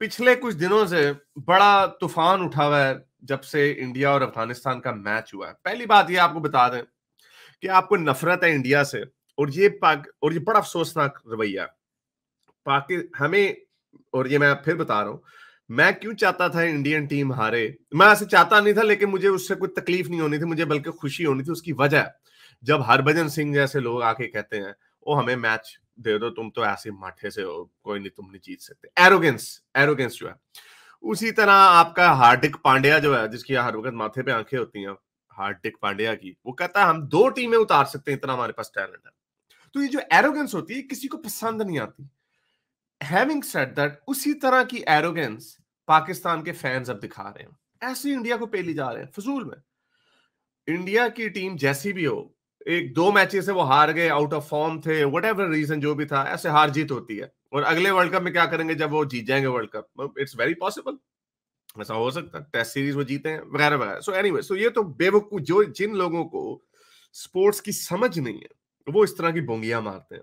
पिछले कुछ दिनों से बड़ा तूफान उठा हुआ है जब से इंडिया और अफगानिस्तान का मैच हुआ है पहली बात ये आपको बता दें कि आपको नफरत है इंडिया से और ये पाक और ये बड़ा अफसोसनाक रवैया पाकि हमें और ये मैं फिर बता रहा हूं मैं क्यों चाहता था इंडियन टीम हारे मैं ऐसे चाहता नहीं था लेकिन मुझे उससे कोई तकलीफ नहीं होनी थी मुझे बल्कि खुशी होनी थी उसकी वजह जब हरभजन सिंह जैसे लोग आके कहते हैं वो हमें मैच दे दो तुम तो ऐसे माठे से हो कोई नहीं तुम नहीं जीत सकते एरोगेंस एरोगेंस जो है उसी तरह आपका हार्दिक पांड्या जो है जिसकी हर वक्त माथे पे आंखें होती हैं हार्दिक पांड्या की वो कहता है हम दो टीमें उतार सकते हैं इतना हमारे पास टैलेंट है तो ये जो एरोगेंस होती है किसी को पसंद नहीं आती हैविंग सेड दैट उसी तरह की एरोगेंस पाकिस्तान के फैंस अब दिखा रहे हैं ऐसे इंडिया को पेली जा रहे हैं फजूल में इंडिया की टीम जैसी भी हो एक दो मैचेस से वो हार गए आउट ऑफ फॉर्म थे वट एवर रीजन जो भी था ऐसे हार जीत होती है और अगले वर्ल्ड कप में क्या करेंगे जब वो जीत जाएंगे world cup it's very possible ऐसा हो सकता है टेस्ट सीरीज वो जीते हैं वगैरह वगैरह सो एनीवे सो ये तो बेवकूफ जो जिन लोगों को स्पोर्ट्स की समझ नहीं है वो इस तरह की बोंगियां मारते हैं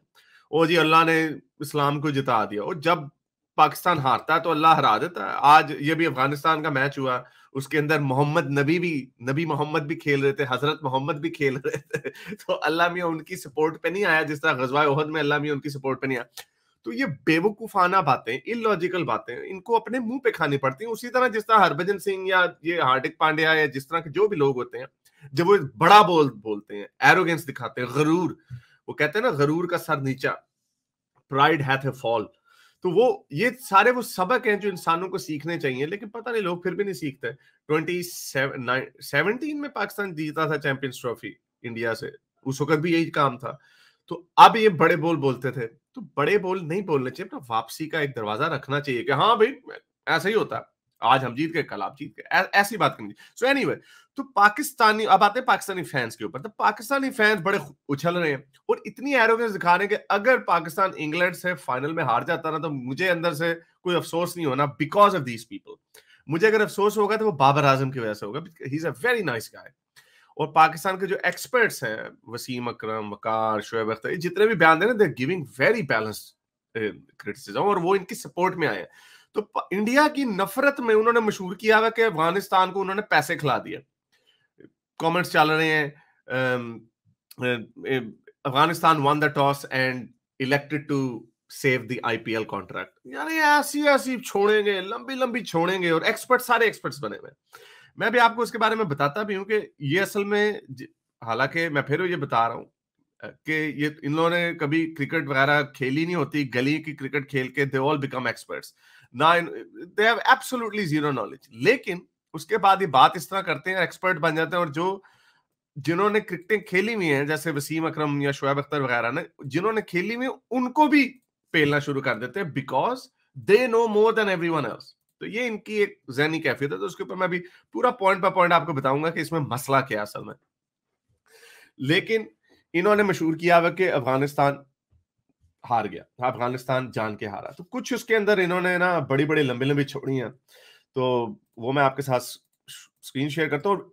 ओ जी अल्लाह ने इस्लाम को जिता दिया और जब पाकिस्तान हारता है तो अल्लाह हरा देता है आज ये भी अफगानिस्तान का मैच हुआ उसके अंदर मोहम्मद नबी भी नबी मोहम्मद भी खेल रहे थे हजरत मोहम्मद भी खेल रहे थे तो अल्लाह मियाँ उनकी सपोर्ट पे नहीं आया जिस तरह गजवा उहद में अल्लाह मियाँ उनकी सपोर्ट पे नहीं आया तो ये बेवकूफाना बातें इलॉजिकल बातें इनको अपने मुंह पे खानी पड़ती हैं उसी तरह जिस तरह हरभजन सिंह या ये हार्दिक पांड्या या जिस तरह के जो भी लोग होते हैं जब वो बड़ा बोल बोलते हैं एरोगेंस दिखाते हैं गरूर वो कहते हैं ना गरूर का सर नीचा प्राइड हैथ ए फॉल तो वो ये सारे वो सबक हैं जो इंसानों को सीखने चाहिए लेकिन पता नहीं लोग फिर भी नहीं सीखते ट्वेंटी सेवनटीन में पाकिस्तान जीता था चैंपियंस ट्रॉफी इंडिया से उस वक्त भी यही काम था तो अब ये बड़े बोल बोलते थे तो बड़े बोल नहीं बोलने चाहिए अपना वापसी का एक दरवाजा रखना चाहिए कि हाँ भाई ऐसा ही होता है आज हम जीत गए कल आप जीत गए ऐसी बात करनी सो एनी anyway, तो पाकिस्तानी अब आते हैं पाकिस्तानी फैंस के ऊपर तो पाकिस्तानी फैंस बड़े उछल रहे हैं और इतनी एरोगेंस दिखा रहे हैं कि अगर पाकिस्तान इंग्लैंड से फाइनल में हार जाता ना तो मुझे अंदर से कोई अफसोस नहीं होना बिकॉज ऑफ दीज पीपल मुझे अगर अफसोस होगा तो वो बाबर आजम की वजह से होगा he is a very nice guy और पाकिस्तान के जो एक्सपर्ट्स हैं वसीम अकरम वकार शोएब अख्तर जितने भी बयान दे रहे हैं they giving very balance criticism और वो इनकी सपोर्ट में आए हैं तो इंडिया की नफरत में उन्होंने मशहूर किया हुआ कि अफगानिस्तान को उन्होंने पैसे खिला दिए कमेंट्स चल रहे हैं Afghanistan won the toss and elected to save the IPL contract यानी ऐसी ऐसी छोड़ेंगे लंबी लंबी छोड़ेंगे और एक्सपर्ट सारे एक्सपर्ट्स बने हुए मैं भी आपको इसके बारे में बताता भी हूं कि ये असल में हालांकि मैं फिर ये बता रहा हूं कि ये इन लोगों ने कभी क्रिकेट वगैरह खेली नहीं होती गली की क्रिकेट खेल के they all become experts nine they have absolutely zero लेकिन उसके बाद ये बात इस तरह करते हैं एक्सपर्ट बन जाते हैं और जो जिन्होंने क्रिकेटें खेली हुई हैं जैसे वसीम अकरम या शोएब अख्तर वगैरह ने जिन्होंने खेली हुई उनको भी पेलना शुरू कर देते हैं because they know more than everyone else तो ये इनकी एक जहनी कैफियत है तो उसके ऊपर मैं अभी पूरा पॉइंट बाय पॉइंट आपको बताऊंगा कि इसमें मसला क्या है असल में लेकिन इन्होंने मशहूर किया हुआ कि अफगानिस्तान हार गया अफगानिस्तान जान के हारा तो कुछ उसके अंदर इन्होंने ना बड़ी बड़ी लंबी लंबी छोड़ी हैं तो वो मैं आपके साथ स्क्रीन शेयर करता हूँ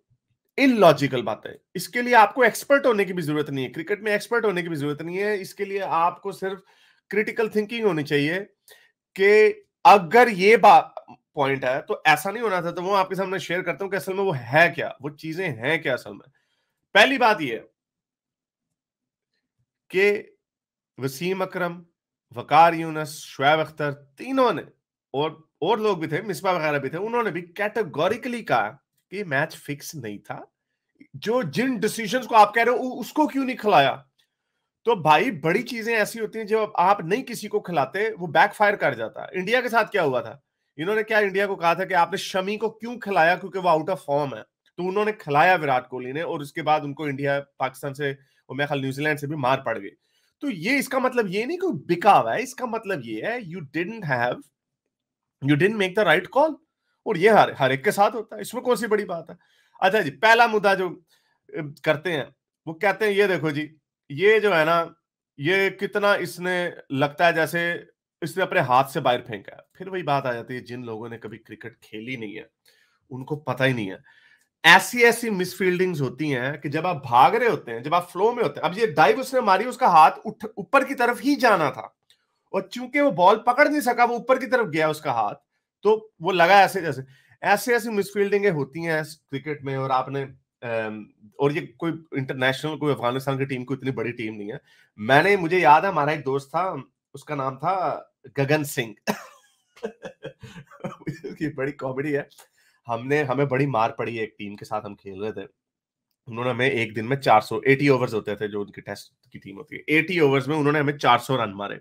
इलॉजिकल बात है इसके लिए आपको एक्सपर्ट होने की भी जरूरत नहीं है क्रिकेट में एक्सपर्ट होने की भी जरूरत नहीं है इसके लिए आपको सिर्फ क्रिटिकल थिंकिंग होनी चाहिए कि अगर ये बात पॉइंट है तो ऐसा नहीं होना था तो वो आपके सामने शेयर करता हूं कि असल में वो है क्या वो चीजें हैं क्या असल में पहली बात यह कि वसीम अकरम वकार यूनस शुएब अख्तर तीनों ने और और लोग भी थे मिसबा वगैरह भी थे उन्होंने भी कैटेगोरिकली कहा कि मैच फिक्स नहीं था जो जिन डिसीजन को आप कह रहे हो उसको क्यों नहीं खिलाया तो भाई बड़ी चीजें ऐसी होती हैं जब आप नहीं किसी को खिलाते वो बैकफायर कर जाता है इंडिया के साथ क्या हुआ था इन्होंने क्या इंडिया को कहा था कि आपने शमी को क्यों खिलाया क्योंकि वो आउट ऑफ फॉर्म है तो उन्होंने खिलाया विराट कोहली ने और उसके बाद उनको इंडिया पाकिस्तान से और मेरे ख्याल न्यूजीलैंड से भी मार पड़ गई तो ये इसका मतलब ये नहीं कोई बिका हुआ है इसका मतलब ये है you didn't have you didn't make the right call और ये हर हर एक के साथ होता है इसमें कौन सी बड़ी बात है अच्छा जी पहला मुद्दा जो करते हैं वो कहते हैं ये देखो जी ये जो है ना ये कितना इसने लगता है जैसे इसने अपने हाथ से बाहर फेंका फिर वही बात आ जाती है जिन लोगों ने कभी क्रिकेट खेली नहीं है उनको पता ही नहीं है ऐसी ऐसी मिसफील्डिंग्स होती हैं कि जब आप भाग रहे होते हैं जब आप फ्लो में होते हैं अब ये डाइव उसने मारी उसका हाथ ऊपर की तरफ ही जाना था और चूंकि वो बॉल पकड़ नहीं सका वो ऊपर की तरफ गया उसका हाथ तो वो लगा ऐसे जैसे ऐसे ऐसी मिसफील्डिंगें होती हैं क्रिकेट में और आपने और ये कोई इंटरनेशनल कोई अफगानिस्तान की टीम को इतनी बड़ी टीम नहीं है मैंने मुझे याद है हमारा एक दोस्त था उसका नाम था गगन सिंह बड़ी कॉमेडी है हमने हमें बड़ी मार पड़ी है एक टीम के साथ हम खेल रहे थे उन्होंने हमें एक दिन में 400 80 ओवर्स होते थे जो उनकी टेस्ट की टीम होती है 80 ओवर्स में उन्होंने हमें 400 रन मारे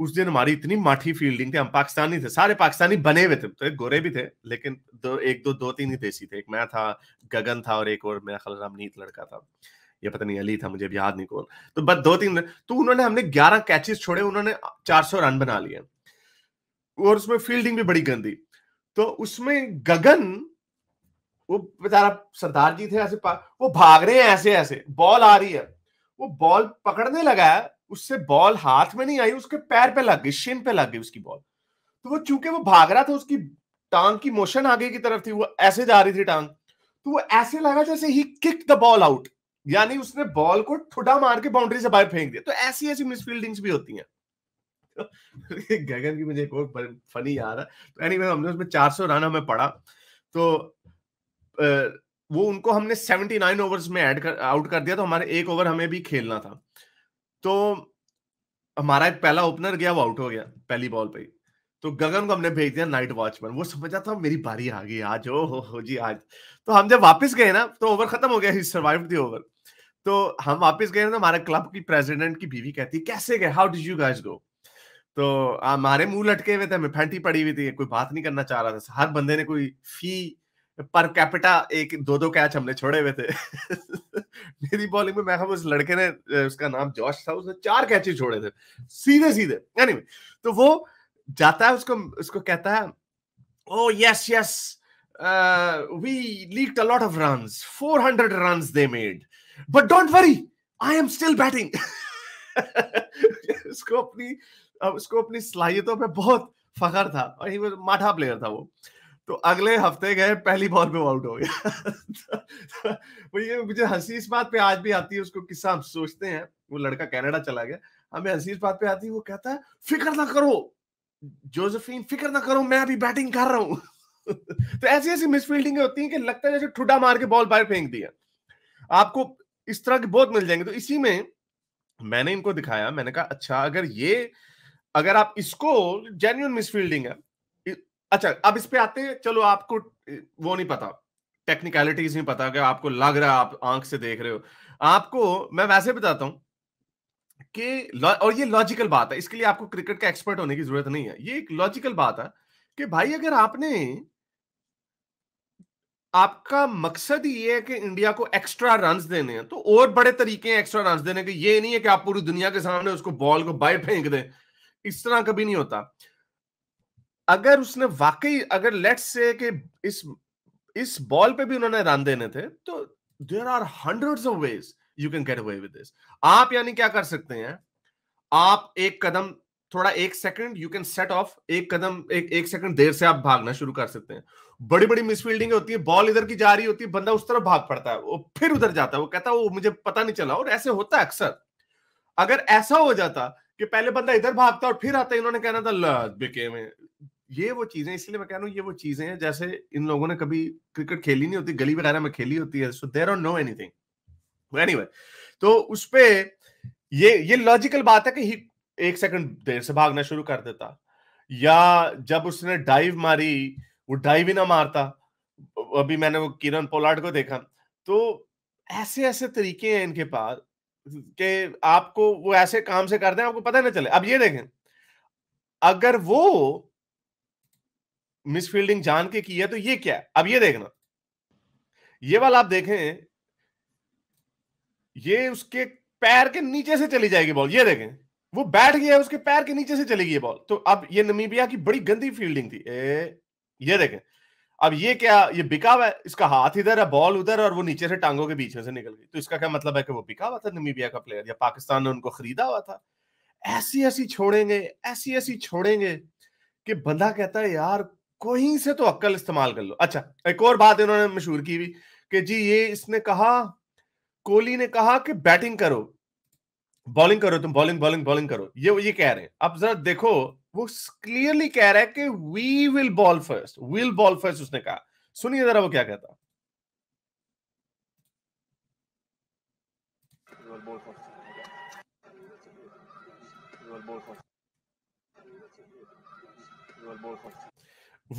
उस दिन हमारी इतनी माठी फील्डिंग थी हम पाकिस्तानी थे सारे पाकिस्तानी बने हुए थे तो गोरे भी थे लेकिन दो एक दो दो तीन ही देसी थे एक मैं था गगन था और एक और मेरा ख्याल रामनीत लड़का था ये पता नहीं अली था मुझे याद नहीं कौन तो बस दो तीन तो उन्होंने हमने ग्यारह कैचेस छोड़े उन्होंने चार रन बना लिए और उसमें फील्डिंग भी बड़ी गंदी तो उसमें गगन वो बेचारा सरदार जी थे ऐसे वो भाग रहे हैं ऐसे ऐसे बॉल आ रही है वो बॉल पकड़ने लगा है उससे बॉल हाथ में नहीं आई उसके पैर पे लग गई शिन पे लग गई उसकी बॉल तो वो चूंकि वो भाग रहा था उसकी टांग की मोशन आगे की तरफ थी वो ऐसे जा रही थी टांग तो वो ऐसे लगा जैसे he kick the ball out यानी उसने बॉल को ठुडा मार के बाउंड्री से बाहर फेंक दिया तो ऐसी ऐसी मिसफील्डिंग्स भी होती हैं गगन की मुझे एक और फनी याद है तो एनीवे anyway, हमने उसमें 400 रन हमें पड़ा तो वो उनको हमने 79 ओवर्स में ऐड कर आउट कर दिया तो हमारे एक ओवर हमें भी खेलना था तो हमारा एक पहला ओपनर गया वो आउट हो गया पहली बॉल पे तो गगन को हमने भेज दिया नाइट वॉचमैन वो समझ समझा था मेरी बारी आ गई आज ओ हो, हो जी आज तो हम जब वापस गए ना तो ओवर खत्म हो गया ही सर्वाइव द ओवर तो हम वापस गए ना तो हमारे क्लब की प्रेसिडेंट की बीवी कहती कैसे गए how did you guys go तो हमारे मुंह लटके हुए थे हमें फैंटी पड़ी हुई थी कोई बात नहीं करना चाह रहा था हर बंदे ने कोई फी पर कैपिटा एक दो दो कैच हमने छोड़े हुए थे मेरी बॉलिंग में मैं उस लड़के ने उसका नाम जॉश था उसने चार कैचे छोड़े थे सीधे सीधे एनीवे तो वो जाता है उसको उसको कहता है oh yes yes we leak a lot of runs 400 run they made but don't worry I am still batting उसको अपनी उसको अपनी सलाहियतों पे बहुत फखर था और ही माठा प्लेयर था वो तो अगले हफ्ते गए पहली बॉल पे आउट हो गया तो ये मुझे हंसी इस बात पे आज भी आती है उसको किस्सा हम सोचते हैं वो लड़का कनाडा चला गया हमें हंसी इस बात पे आती है वो कहता है फिक्र ना करो जोसेफिन फिक्र ना करो मैं अभी बैटिंग कर रहा हूँ तो ऐसी ऐसी मिसफील्डिंग होती है कि लगता है जैसे ठुडा मार के बॉल बाहर फेंक दिया आपको इस तरह के बहुत मिल जाएंगे तो इसी में मैंने इनको दिखाया मैंने कहा अच्छा अगर ये अगर आप इसको जेन्यून मिसफील्डिंग है अच्छा अब इस पे आते हैं चलो आपको वो नहीं पता टेक्निकलिटीज नहीं पता कि आपको लग रहा है आप आंख से देख रहे हो आपको मैं वैसे बताता हूं कि और ये लॉजिकल बात है इसके लिए आपको क्रिकेट का एक्सपर्ट होने की जरूरत नहीं है ये एक लॉजिकल बात है कि भाई अगर आपने आपका मकसद ये है कि इंडिया को एक्स्ट्रा रन देने हैं तो और बड़े तरीके हैं एक्स्ट्रा रन देने के ये नहीं है कि आप पूरी दुनिया के सामने उसको बॉल को बाहर फेंक दें इस तरह कभी नहीं होता अगर उसने वाकई अगर लेट्स से कि इस इस बॉल पे भी उन्होंने रन देने थे तो there are hundred of ways you can get away with this आप यानी क्या कर सकते हैं आप एक कदम थोड़ा एक second you can set off एक कदम एक एक सेकंड देर से आप भागना शुरू कर सकते हैं बड़ी बड़ी मिसफील्डिंग होती है बॉल इधर की जा रही होती है बंदा उस तरफ भाग पड़ता है वो फिर उधर जाता है वो कहता है वो मुझे पता नहीं चला और ऐसे होता है अक्सर अगर ऐसा हो जाता कि पहले बंदा इधर भागता और फिर आता है इन्होंने कहना था बिके में ये वो चीजें इसलिए मैं कह रहा हूँ ये वो चीजें हैं जैसे इन लोगों ने कभी क्रिकेट खेली नहीं होती गली वगैरह में खेली होती है so there are no anything anyway तो उसपे ये ये लॉजिकल बात है कि ही एक सेकंड देर से भागना शुरू कर देता या जब उसने डाइव मारी वो डाइव ही ना मारता अभी मैंने वो किरण पोलार्ड को देखा तो ऐसे ऐसे तरीके हैं इनके पास कि आपको वो ऐसे काम से कर दें आपको पता ना चले अब ये देखें अगर वो मिसफील्डिंग जान के की है तो ये क्या है अब ये देखना ये वाला आप देखें ये उसके पैर के नीचे से चली जाएगी बॉल ये देखें वो बैठ गया उसके पैर के नीचे से चली गई बॉल तो अब ये नमीबिया की बड़ी गंदी फील्डिंग थी ए, ये देखें अब ये क्या ये बिका हुआ है इसका हाथ इधर है बॉल उधर और वो नीचे से टांगों के बीच में से निकल गई तो इसका क्या मतलब है कि वो बिका हुआ था नमीबिया का प्लेयर या पाकिस्तान ने उनको खरीदा हुआ था ऐसी ऐसी छोड़ेंगे ऐसी ऐसी छोड़ेंगे कि बंदा कहता है यार कोई से तो अक्कल इस्तेमाल कर लो अच्छा एक और बात इन्होंने मशहूर की भी कि जी ये इसने कहा कोहली ने कहा कि बैटिंग करो बॉलिंग करो तुम बॉलिंग बॉलिंग बॉलिंग करो ये ये कह रहे हैं अब जरा देखो वो क्लियरली कह रहा है कि we will bowl first will bowl first उसने कहा सुनिए जरा वो क्या कहता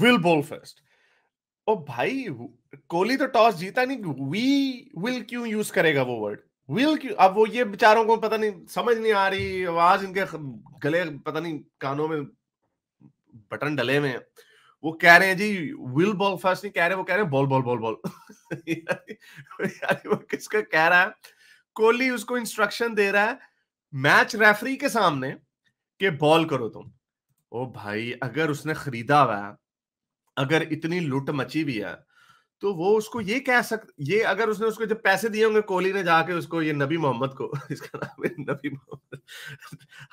विल बॉल फर्स्ट ओ भाई कोहली तो टॉस जीता नहीं वी विल क्यों यूज करेगा वो वर्ड क्यों अब वो ये बेचारों को पता नहीं समझ नहीं आ रही आवाज इनके गले पता नहीं कानों में बटन डले में वो कह रहे हैं जी विल बॉल फर्स्ट नहीं कह रहे वो कह रहे हैं बॉल बॉल बॉल बॉल वो किसका कह रहा है कोहली उसको इंस्ट्रक्शन दे रहा है मैच रेफरी के सामने के बॉल करो तुम ओ भाई अगर उसने खरीदा हुआ अगर इतनी लुट मची हुई है तो वो उसको ये कह सकते ये अगर उसने उसको जब पैसे दिए होंगे कोहली ने जाके उसको ये नबी मोहम्मद को इसका नाम है नबी मोहम्मद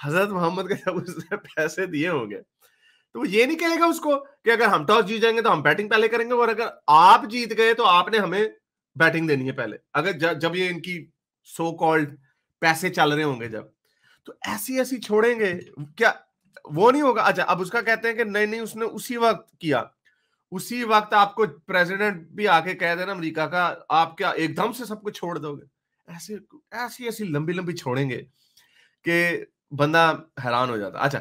हजरत मोहम्मद के जब उसने पैसे दिए होंगे तो वो ये नहीं कहेगा उसको कि अगर हम टॉस जीत जाएंगे तो हम बैटिंग पहले करेंगे और अगर आप जीत गए तो आपने हमें बैटिंग देनी है पहले अगर जब ये इनकी सो कॉल्ड पैसे चल रहे होंगे जब तो ऐसी ऐसी छोड़ेंगे क्या वो नहीं होगा अच्छा अब उसका कहते हैं कि नहीं नहीं उसने उसी वक्त किया उसी वक्त आपको प्रेसिडेंट भी आके कह देना अमेरिका का आप क्या एकदम से सब कुछ छोड़ दोगे ऐसे ऐसी ऐसी लंबी लंबी छोड़ेंगे कि बंदा हैरान हो जाता अच्छा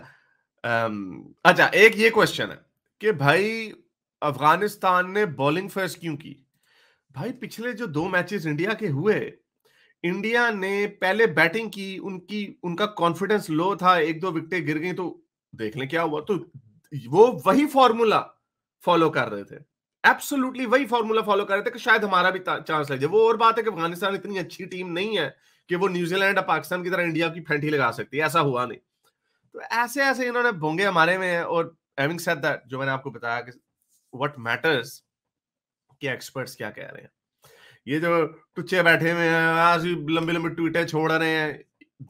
आम, अच्छा एक ये क्वेश्चन है कि भाई अफगानिस्तान ने बॉलिंग फर्स्ट क्यों की भाई पिछले जो दो मैचेस इंडिया के हुए इंडिया ने पहले बैटिंग की उनकी उनका कॉन्फिडेंस लो था एक दो विकटें गिर गई तो देख लें क्या हुआ तो वो वही फॉर्मूला फॉलो कर रहे थे एब्सोल्युटली वही फॉर्मूला फॉलो कर रहे थे कि शायद हमारा भी चांस लग जाए वो और बात है कि अफगानिस्तान इतनी अच्छी टीम नहीं है कि वो न्यूजीलैंड और पाकिस्तान की तरह इंडिया की फेंटी लगा सकती है ऐसा हुआ नहीं तो ऐसे ऐसे इन्होंने भोंगे हमारे में और हैविंग सेड दैट जो मैंने आपको बताया कि व्हाट मैटर्स कि एक्सपर्ट्स क्या कह रहे हैं ये जो टुच्चे बैठे हुए हैं आज लंबी लंबी ट्वीटें छोड़ रहे हैं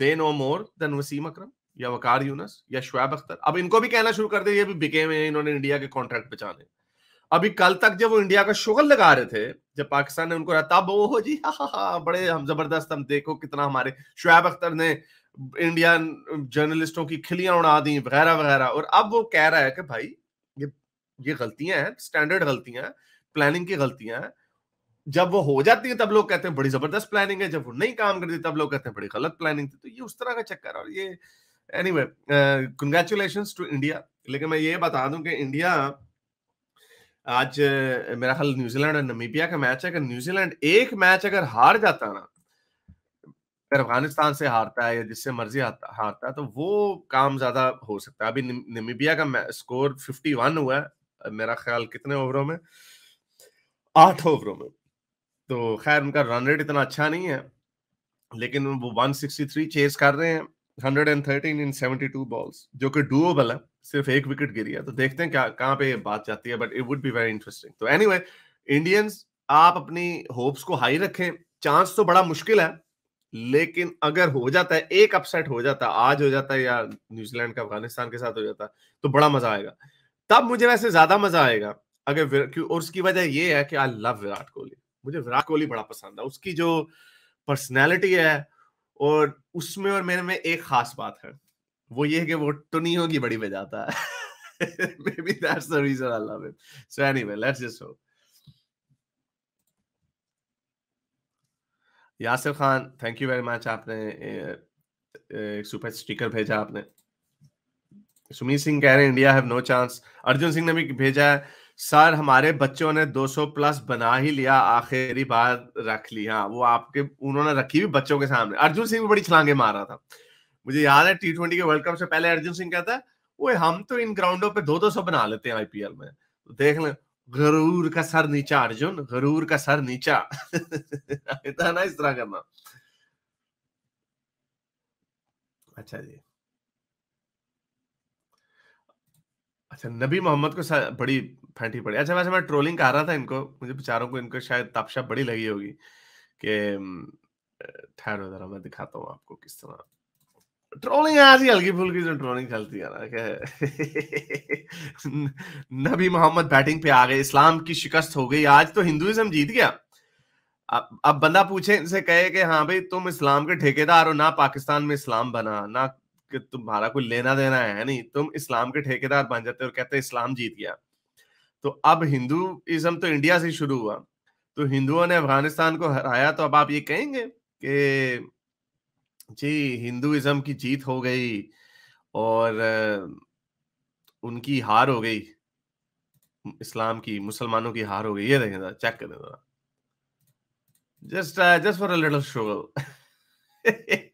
they know more than Wasim Akram या वकार यूनस या शुएब अख्तर अब इनको भी कहना शुरू कर दिया ये भी बिके हैं इन्होंने इंडिया के कॉन्ट्रैक्ट बचाने अभी कल तक जब वो इंडिया का शुगल लगा रहे थे जब पाकिस्तान ने उनको रहा तब वो जी हा हा हा बड़े हम जबरदस्त हम देखो कितना हमारे शुएब अख्तर ने इंडियन जर्नलिस्टों की खिलियां उड़ा दी वगैरह वगैरह और अब वो कह रहा है कि भाई ये ये गलतियां हैं स्टैंडर्ड गलतियां हैं प्लानिंग की गलतियां हैं जब वो हो जाती है तब लोग कहते हैं बड़ी जबरदस्त प्लानिंग है जब वो नहीं काम करती तब लोग कहते हैं बड़ी गलत प्लानिंग थी तो ये उस तरह का चक्कर और ये एनीवे कंग्रेचुलेशंस टू इंडिया लेकिन मैं ये बता दूं कि इंडिया आज uh, मेरा ख्याल न्यूजीलैंड और नमीबिया का मैच है अगर न्यूजीलैंड एक मैच अगर हार जाता ना अगर अफगानिस्तान से हारता है या जिससे मर्जी हारता है तो वो काम ज्यादा हो सकता है अभी नमीबिया का स्कोर 51 हुआ है मेरा ख्याल कितने ओवरों में आठ ओवरों में तो खैर उनका रन रेट इतना अच्छा नहीं है लेकिन वो 163 चेस कर रहे हैं 113 इन 72 बॉल्स जो कि डूएबल है सिर्फ एक विकेट गिरी है तो देखते हैं क्या कहां पे बात जाती है but it would be very interesting तो एनीवे इंडियंस आप अपनी होप्स को हाई रखें चांस तो बड़ा मुश्किल है लेकिन अगर हो जाता है एक अपसेट हो जाता है आज हो जाता है या न्यूजीलैंड का अफगानिस्तान के साथ हो जाता है तो बड़ा मजा आएगा तब मुझे वैसे ज्यादा मजा आएगा अगर और उसकी वजह यह है कि आई लव विराट कोहली मुझे विराट कोहली बड़ा पसंद है उसकी जो पर्सनैलिटी है और उसमें और मेरे में एक खास बात है वो ये है कि वो टुनियों की बड़ी बजाता है maybe that's the reason I love it. So anyway, let's just hope. Yasir Khan thank you very much आपने एक सुपर स्टिकर भेजा आपने सुमीत सिंह कह रहे हैं India have no chance Arjun Singh ने भी भेजा है सर हमारे बच्चों ने 200 प्लस बना ही लिया आखिरी बार रख लिया हाँ, वो आपके उन्होंने रखी भी बच्चों के सामने अर्जुन सिंह भी बड़ी छलांगे मार रहा था मुझे याद है टी ट्वेंटी के वर्ल्ड कप से पहले अर्जुन सिंह कहता है हम तो इन ग्राउंडों पे दो दो सौ बना लेते हैं आईपीएल में तो देख लें गरूर का सर नीचा अर्जुन गरूर का सर नीचा इतना ना इस तरह करना अच्छा जी अच्छा नबी मोहम्मद को बड़ी फैंटी पड़ी अच्छा वैसे मैं ट्रोलिंग कर रहा था इनको मुझे बेचारों को इनको शायद तपशा बड़ी लगी होगी कि ठहरो जरा मैं दिखाता हूँ आपको किस तरह ट्रोलिंग आज ही हल्की फुल्की जो ट्रोलिंग चलती है ना नबी मोहम्मद बैटिंग पे आ गए इस्लाम की शिकस्त हो गई आज तो हिंदुइज्म जीत गया अब अब बंदा पूछे इनसे कहे कि हाँ भाई तुम इस्लाम के ठेकेदार हो ना पाकिस्तान में इस्लाम बना ना कि तुम्हारा कोई लेना देना है नहीं तुम इस्लाम के ठेकेदार बन जाते हो और कहते इस्लाम जीत गया तो अब हिंदुइज्म तो इंडिया से शुरू हुआ तो हिंदुओं ने अफगानिस्तान को हराया तो अब आप ये कहेंगे कि जी हिंदुइज्म की जीत हो गई और उनकी हार हो गई इस्लाम की मुसलमानों की हार हो गई ये देखें चेक करें जरा just just for a sugar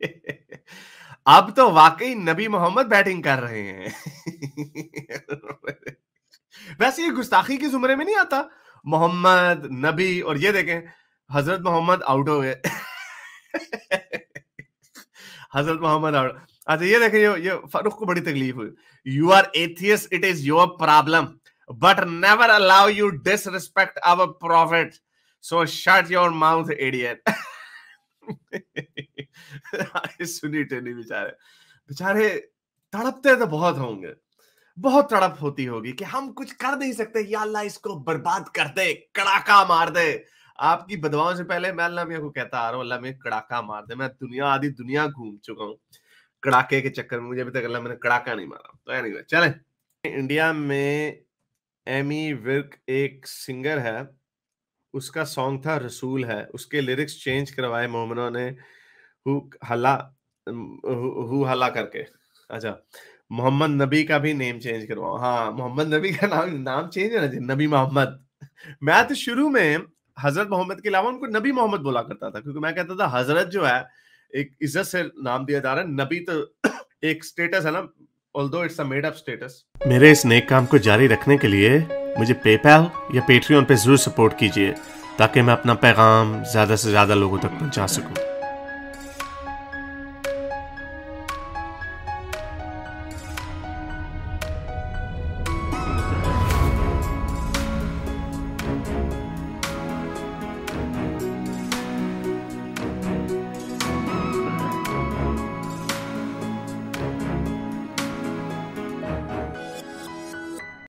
अब तो वाकई नबी मोहम्मद बैटिंग कर रहे हैं वैसे ये गुस्ताखी के जुमरे में नहीं आता मोहम्मद नबी और ये देखें हजरत मोहम्मद आउट हो गए हजरत मोहम्मद आउट अच्छा ये देखें ये, ये फारूक को बड़ी तकलीफ हुई you are atheist it is your problem but never allow you disrespect our profit so shut your mouth idiot सुनी टेनी बेचारे बेचारे तड़पते तो बहुत होंगे बहुत तड़प होती होगी कि हम कुछ कर नहीं सकते या अल्लाह इसको बर्बाद कर दे कड़ाका मार दे आपकी बदवाओं से पहले मैं अल्लाह मियाँ को कहता आ रहा हूँ अल्लाह मियाँ कड़ाका मार दे मैं दुनिया आधी दुनिया घूम चुका हूँ कड़ाके के चक्कर में मुझे अभी तक अल्लाह मैंने कड़ाका नहीं मारा तो एनी एनीवे चले इंडिया में एमी विर्क एक सिंगर है उसका सॉन्ग था रसूल है उसके लिरिक्स चेंज करवाए मोमनों ने हु हला हु हला करके अच्छा मोहम्मद नबी का भी नेम चेंज करवाओ हाँ मोहम्मद नबी का नाम नाम चेंज है ना नबी मोहम्मद मैं तो शुरू में हजरत मोहम्मद के अलावा उनको नबी मोहम्मद बोला करता था क्योंकि मैं कहता था हजरत जो है एक इज्जत से नाम दिया जा रहा है नबी तो एक स्टेटस है ना although it's a made up status मेरे इस नेक काम को जारी रखने के लिए मुझे पेपैल या पेट्रियन पे जरूर सपोर्ट कीजिए ताकि मैं अपना पैगाम ज्यादा से ज्यादा लोगों तक पहुंचा सकूं